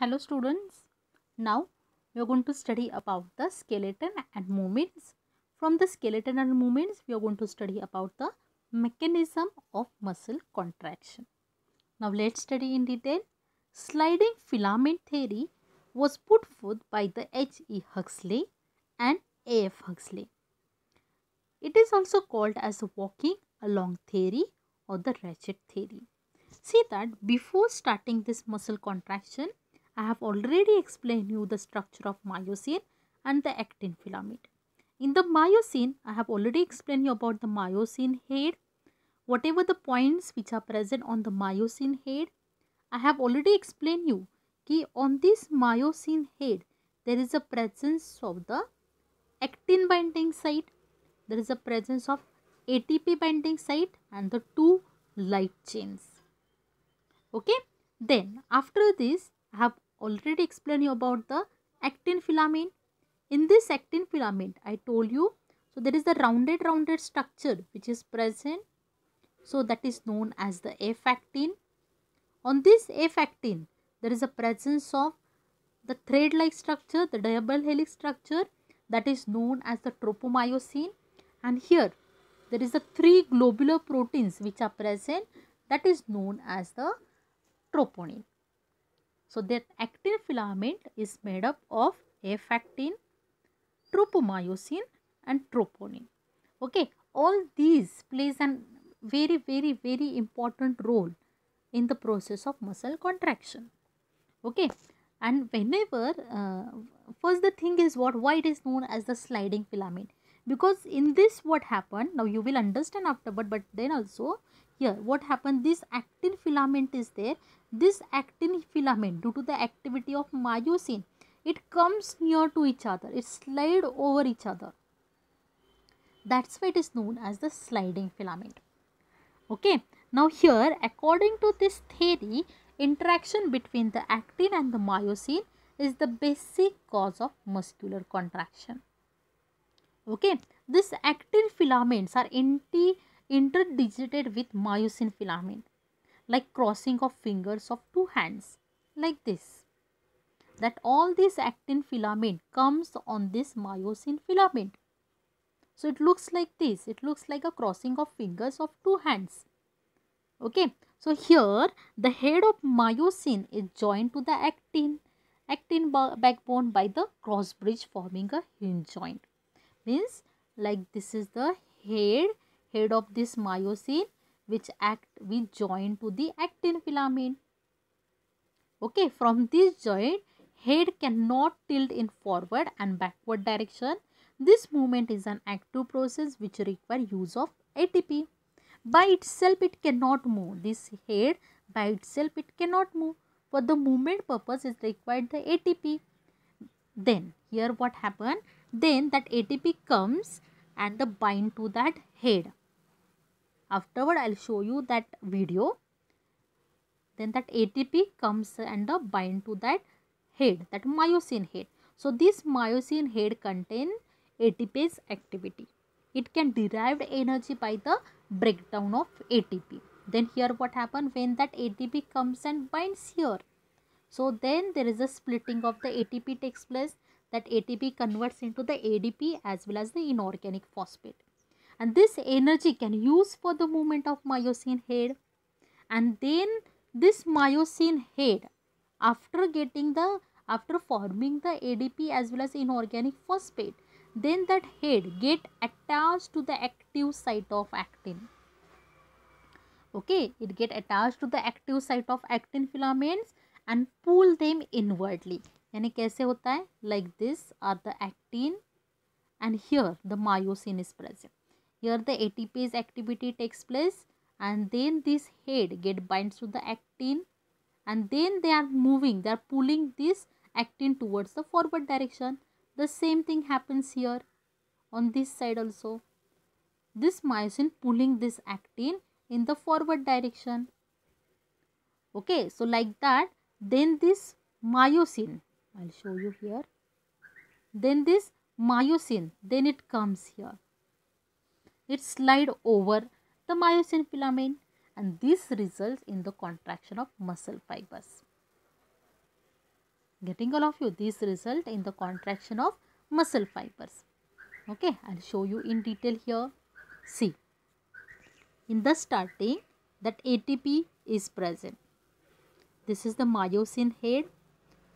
Hello students. Now we are going to study about the skeleton and movements. From the skeleton and movements we are going to study about the mechanism of muscle contraction. Now let's study in detail. Sliding filament theory was put forth by the H.E. Huxley and A.F. Huxley. It is also called as walking along theory or the ratchet theory. See that before starting this muscle contraction, I have already explained you the structure of myosin and the actin filament. In the myosin, I have already explained you about the myosin head. Whatever the points which are present on the myosin head, I have already explained you That on this myosin head, there is a presence of the actin binding site. There is a presence of ATP binding site and the two light chains. Okay. Then after this, I have already explained you about the actin filament. In this actin filament, I told you, so there is the rounded rounded structure which is present. So that is known as the F-actin. On this F-actin, there is a presence of the thread-like structure, the double helix structure that is known as the tropomyosin. And here, there is the three globular proteins which are present that is known as the troponin. So that actin filament is made up of a actin tropomyosin and troponin. Okay, all these plays an very very very important role in the process of muscle contraction. Okay, and whenever uh, first the thing is what why it is known as the sliding filament because in this what happened now you will understand after but but then also here what happened this actin filament is there this actin filament due to the activity of myosin it comes near to each other it slide over each other that's why it is known as the sliding filament okay now here according to this theory interaction between the actin and the myosin is the basic cause of muscular contraction okay this actin filaments are anti interdigitated with myosin filament, like crossing of fingers of two hands, like this. That all this actin filament comes on this myosin filament. So it looks like this. It looks like a crossing of fingers of two hands. Okay. So here the head of myosin is joined to the actin actin backbone by the cross bridge forming a hinge joint. Means like this is the head head of this myosin which act we join to the actin filament okay from this joint head cannot tilt in forward and backward direction this movement is an active process which require use of atp by itself it cannot move this head by itself it cannot move for the movement purpose is required the atp then here what happen? then that atp comes and the bind to that head afterward i'll show you that video then that atp comes and the bind to that head that myosin head so this myosin head contain atpase activity it can derive energy by the breakdown of atp then here what happened when that atp comes and binds here so then there is a splitting of the atp takes place that atp converts into the adp as well as the inorganic phosphate and this energy can use for the movement of myosin head and then this myosin head after getting the after forming the ADP as well as inorganic phosphate then that head get attached to the active site of actin okay it get attached to the active site of actin filaments and pull them inwardly यानी कैसे होता है Like this, are the actin, and here the myosin is present here the ATPase activity takes place and then this head get binds to the actin and then they are moving they are pulling this actin towards the forward direction the same thing happens here on this side also this myosin pulling this actin in the forward direction okay so like that then this myosin i'll show you here then this myosin then it comes here it slide over the myosin filament and this results in the contraction of muscle fibers. Getting all of you, this result in the contraction of muscle fibers. Okay, I'll show you in detail here. See, in the starting that ATP is present. This is the myosin head.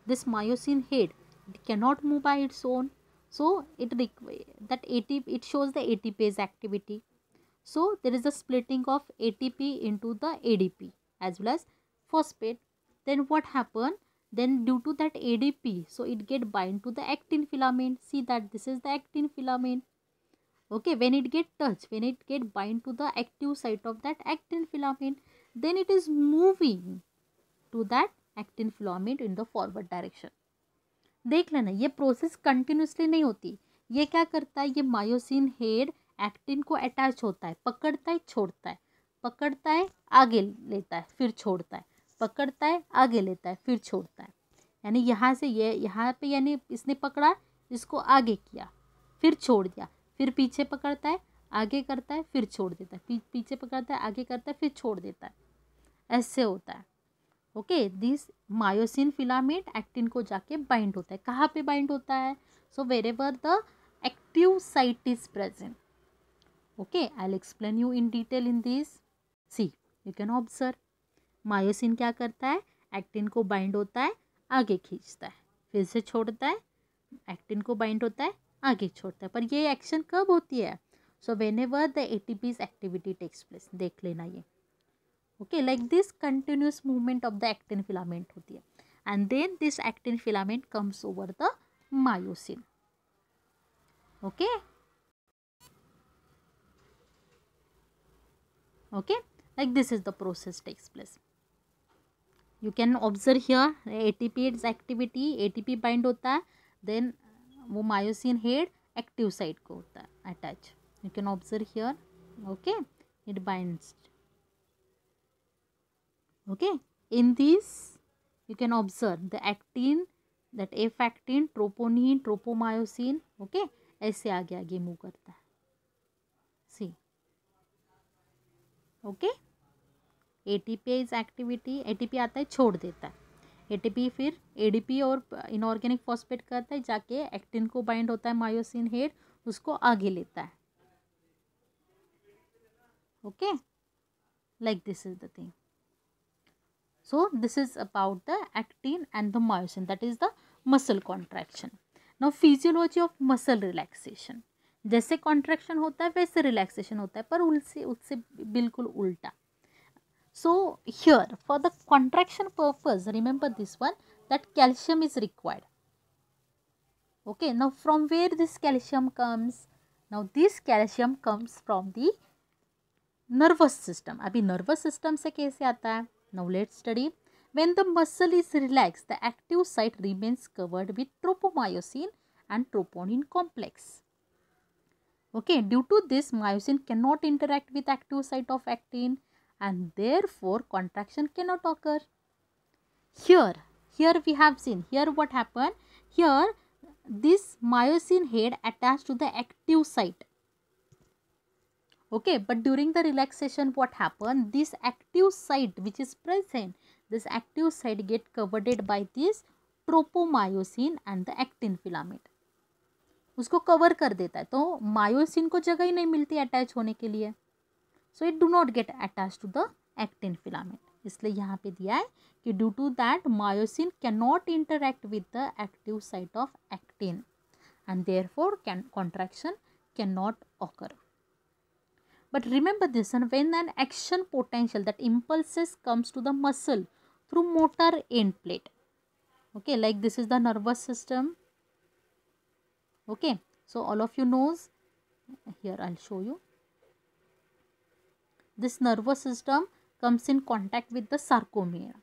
This myosin head it cannot move by its own so it that ATP it shows the ATPase activity so there is a splitting of ATP into the ADP as well as phosphate then what happen then due to that ADP so it get bind to the actin filament see that this is the actin filament okay when it get touched when it get bind to the active site of that actin filament then it is moving to that actin filament in the forward direction देख लेना ये process continuously नहीं होती ये क्या करता है ये मायोसिन हेड एक्टिन को अटैच होता है पकड़ता है छोड़ता है पकड़ता है आगे लेता है फिर छोड़ता है पकड़ता है आगे लेता है फिर छोड़ता है यानी यहाँ से ये यहाँ पे यानी इसने पकड़ा इसको आगे किया फिर छोड़ दिया फिर पीछे पकड़ता है आगे करता है फिर छोड़ देता है पीछे पकड़ता है आगे करता है फिर छोड़ देता है ऐसे होता है okay this myosin filament actin को जाके बाइंड होता है कहाँ पे बाइंड होता है so wherever the active site is present okay I'll explain you in detail in this see you can observe myosin क्या करता है एक्टिन को बाइंड होता है आगे खींचता है फिर से छोड़ता है एक्टिन को बाइंड होता है आगे छोड़ता है पर ये एक्शन कब होती है so whenever the A T P's activity takes place देख लेना ये okay like this continuous movement of the actin filament होती है and then this actin filament comes over the myosin okay the process takes place you can observe here A T P its activity A T P bind होता है then वो myosin head active side को होता है attach you can observe here okay it bind okay in these you can observe the actin that F actin troponin tropomyosin okay ऐसे आगे आगे move करता है see okay ATP is activity ATP आता है छोड़ देता है एटीपी फिर एडीपी और इनऑर्गेनिक फॉस्फेट करता है जाके एक्टिन को बाइंड होता है मायोसिन हेड उसको आगे लेता है okay like this is the thing so this is about the actin and the myosin that is the muscle contraction now physiology of muscle relaxation जैसे कॉन्ट्रेक्शन होता है वैसे रिलैक्सेशन होता है पर उससे उससे बिल्कुल उल्टा so here for the contraction purpose remember this one that calcium is required okay now from where this calcium comes now this calcium comes from the nervous system अभी नर्वस सिस्टम से कैसे आता है Now let's study. When the muscle is relaxed, the active site remains covered with tropomyosin and troponin complex. Okay, due to this, myosin cannot interact with active site of actin and therefore contraction cannot occur. Here, here we have seen, here what happened? Here, this myosin head attached to the active site okay but during the relaxation what happen this active site which is present this active site get covered by this tropomyosin and the actin filament उसको cover कर देता है तो myosin को जगह ही नहीं मिलती attach होने के लिए so it do not get attach to the actin filament इसलिए यहाँ पे दिया है कि due to that myosin can not interact with the active site of actin and therefore can contraction can not occur But remember this and when an action potential that impulses comes to the muscle through motor end plate. Okay, like this is the nervous system. Okay, so all of you knows, here I will show you. This nervous system comes in contact with the sarcomere.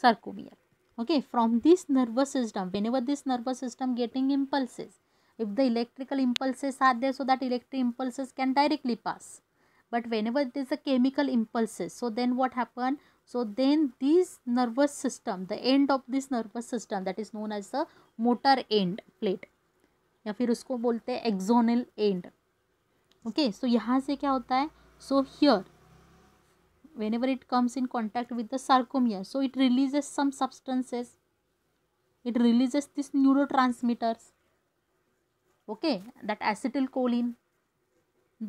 Sarcomere. Okay, from this nervous system, whenever this nervous system getting impulses, if the electrical impulses are there so that electric impulses can directly pass but whenever it is a chemical impulses so then what happen so then this nervous system the end of this nervous system that is known as the motor end plate या फिर उसको बोलते हैं axonal and okay so यहाँ से क्या होता है so here whenever it comes in contact with the sarcomere so it releases some substances it releases this neurotransmitters okay that acetylcholine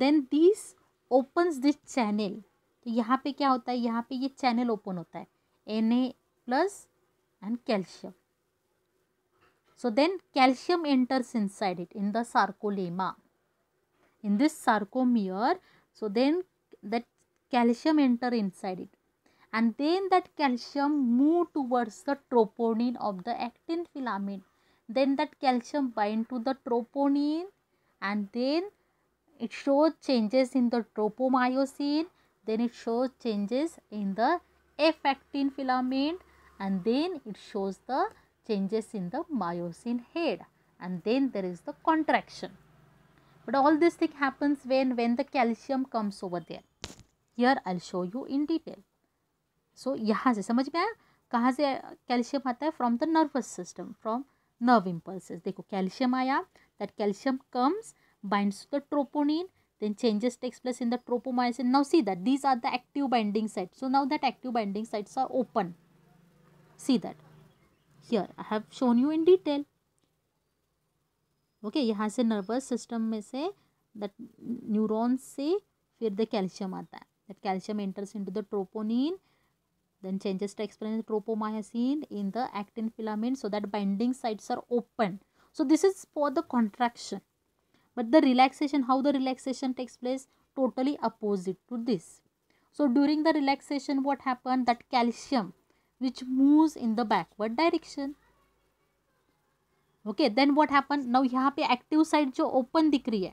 then these opens this channel तो यहाँ पे क्या होता है यहाँ पे ये चैनल ओपन होता है N A plus and calcium so then calcium enters inside it in the sarcolemma in this sarcomere so then that calcium enter inside it and then that calcium move towards the troponin of the actin filament then that calcium bind to the troponin and then it shows changes in the tropomyosin then it shows changes in the F actin filament and then it shows the changes in the myosin head and then there is the contraction. But all this thing happens when, when the calcium comes over there. Here I'll show you in detail. So यहाँ se samajh में आया कहाँ से from the nervous system from. nerve impulses. देखो calcium आया that calcium comes binds to the troponin then changes takes place in the tropomyosin. Now see that these are the active binding sites. So now that active binding sites are open. See that. Here I have shown you in detail. Okay okay, यहाँ से nervous system में say that neuron से फिर the calcium आता है that calcium enters into the troponin Then changes to explain tropomyosin in the actin filament so that binding sites are open. So this is for the contraction. But the relaxation, how the relaxation takes place? Totally opposite to this. So during the relaxation what happened? That calcium which moves in the backward direction. Okay, then what happened? Now here, active side जो open the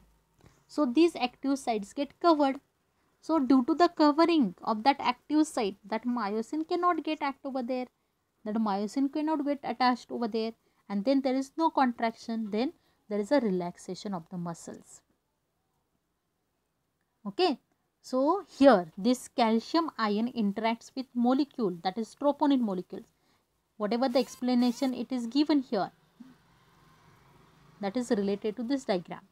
So these active sides get covered. So due to the covering of that active site, that myosin cannot get act over there. That myosin cannot get attached over there. And then there is no contraction. Then there is a relaxation of the muscles. Okay. So here this calcium ion interacts with molecule that is troponin molecules. Whatever the explanation it is given here that is related to this diagram.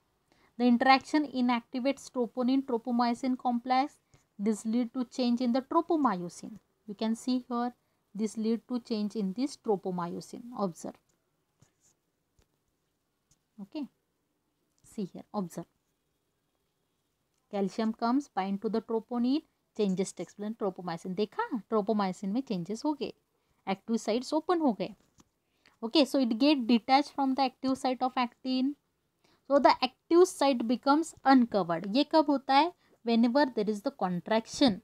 The interaction inactivates troponin tropomyosin complex. This lead to change in the tropomyosin. You can see here this lead to change in this tropomyosin. Observe. Okay. See here. Observe. Calcium comes, bind to the troponin, changes to explain tropomyosin. Dekha, tropomyosin mein changes ho gay. Active sites open ho gay. Okay, so it get detached from the active site of actin. So the active site becomes uncovered. ये कब whenever there is the contraction.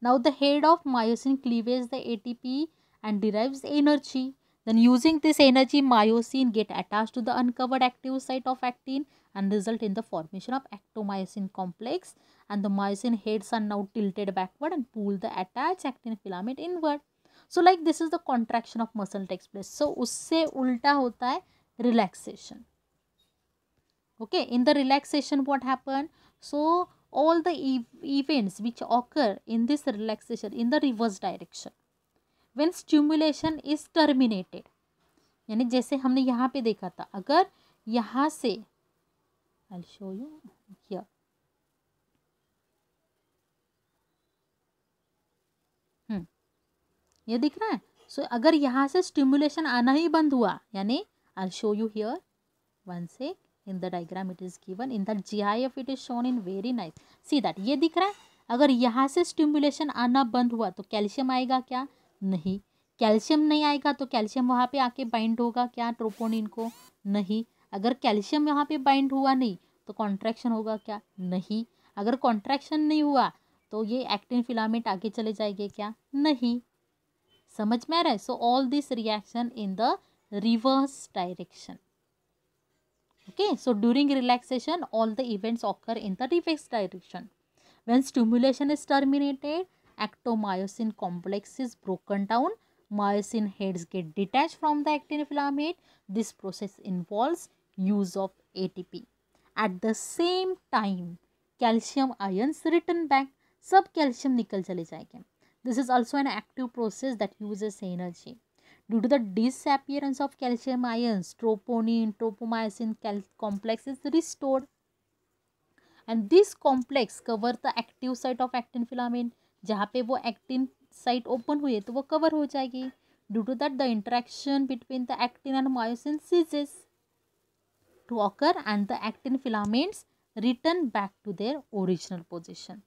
Now the head of myosin cleaves the ATP and derives energy then using this energy myosin get attached to the uncovered active site of actin and result in the formation of actomyosin complex and the myosin heads are now tilted backward and pull the attached actin filament inward so like this is the contraction of muscle takes place so usse ulta hota hai relaxation okay in the relaxation what happen so all the e events which occur in this relaxation in the reverse direction when stimulation is terminated yani jaise humne yahan pe dekha tha agar yahan se i'll show you here ये दिख रहा है सो so, अगर यहाँ से stimulation आना ही बंद हुआ यानी I show you here one sec in the diagram it is given in that G I F it is shown in very nice see that ये दिख रहा है अगर यहाँ से स्टिमुलेशन आना बंद हुआ तो कैल्शियम आएगा क्या नहीं कैल्शियम नहीं आएगा तो कैल्शियम वहाँ पे आके बाइंड होगा क्या ट्रोपोनिन को नहीं अगर कैल्शियम यहाँ पे बाइंड हुआ नहीं तो कॉन्ट्रैक्शन होगा क्या नहीं अगर कॉन्ट्रैक्शन नहीं हुआ तो ये एक्टिन फिलामेंट आगे चले जाएंगे क्या नहीं समझ में आ रहा है so all this reaction in the reverse direction okay so during relaxation all the events occur in the reverse direction when stimulation is terminated actomyosin complex is broken down myosin heads get detached from the actin filament this process involves use of atp at the same time calcium ions return back Sub calcium निकल चले jayenge. This is also an active process that uses energy. Due to the disappearance of calcium ions, troponin, tropomyosin complex is restored. And this complex cover the active site of actin filament. जहाँ पे वो actin site open हुई है तो वो cover हो जाएगी due to that the interaction between the actin and myosin ceases to occur and the actin filaments return back to their original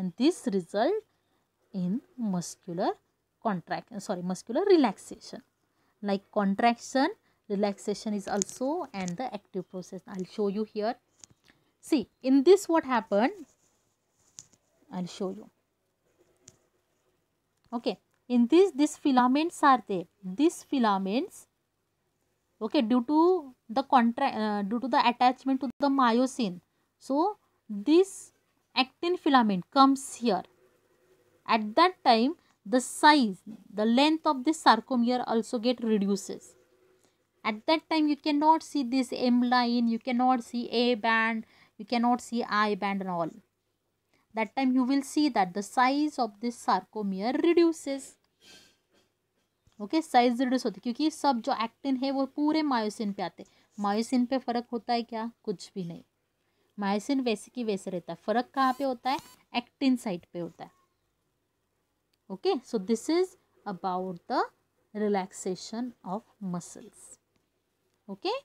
and this result in muscular contraction uh, sorry muscular relaxation like contraction relaxation is also and the active process i'll show you here see in this what happened i'll show you okay in this these filaments are there these filaments okay due to the contract uh, due to the attachment to the myosin so this actin filament comes here at that time the size the length of this sarcomere also get reduces at that time you cannot see this m line you cannot see a band you cannot see i band and all that time you will see that the size of this sarcomere reduces okay size reduce होती है क्योंकि सब जो actin है वो पूरे myosin पे आते हैं मायोसिन पे फ़र्क होता है क्या कुछ भी नहीं मायोसिन वैसे की वैसे रहता है फ़र्क कहाँ पे होता है एक्टिन साइड पे होता है okay so this is about the relaxation of muscles okay